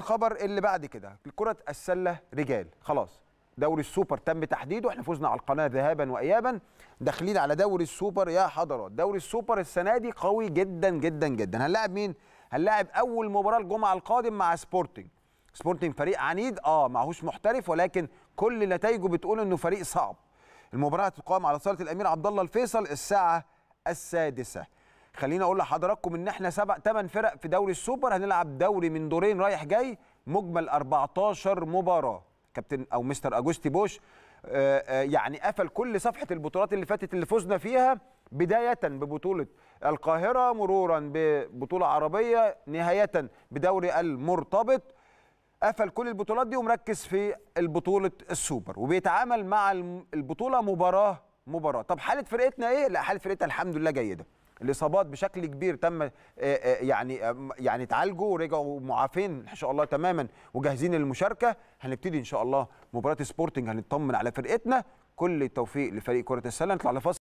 الخبر اللي بعد كده كرة السلة رجال خلاص دوري السوبر تم تحديده احنا فزنا على القناة ذهابا وإيابا داخلين على دوري السوبر يا حضرات دوري السوبر السنة دي قوي جدا جدا جدا هنلاعب مين؟ هنلاعب أول مباراة الجمعة القادم مع سبورتنج سبورتنج فريق عنيد اه معهوش محترف ولكن كل نتائجه بتقول انه فريق صعب المباراة هتقام على صالة الأمير عبد الله الفيصل الساعة السادسة خليني اقول لحضراتكم ان احنا سبق 8 فرق في دوري السوبر هنلعب دوري من دورين رايح جاي مجمل 14 مباراه كابتن او مستر اجوستي بوش آه، آه، يعني قفل كل صفحه البطولات اللي فاتت اللي فزنا فيها بدايه ببطوله القاهره مرورا ببطوله عربيه نهايه بدوري المرتبط قفل كل البطولات دي ومركز في البطوله السوبر وبيتعامل مع البطوله مباراه مباراه طب حاله فرقتنا ايه لا حاله فرقتنا الحمد لله جيده الاصابات بشكل كبير تم آه، آه، يعني آه، يعني اتعالجوا ورجعوا معافين ان شاء الله تماما وجاهزين للمشاركه هنبتدي ان شاء الله مباراه سبورتنج هنطمن على فرقتنا كل التوفيق لفريق كره السله نطلع لفاصل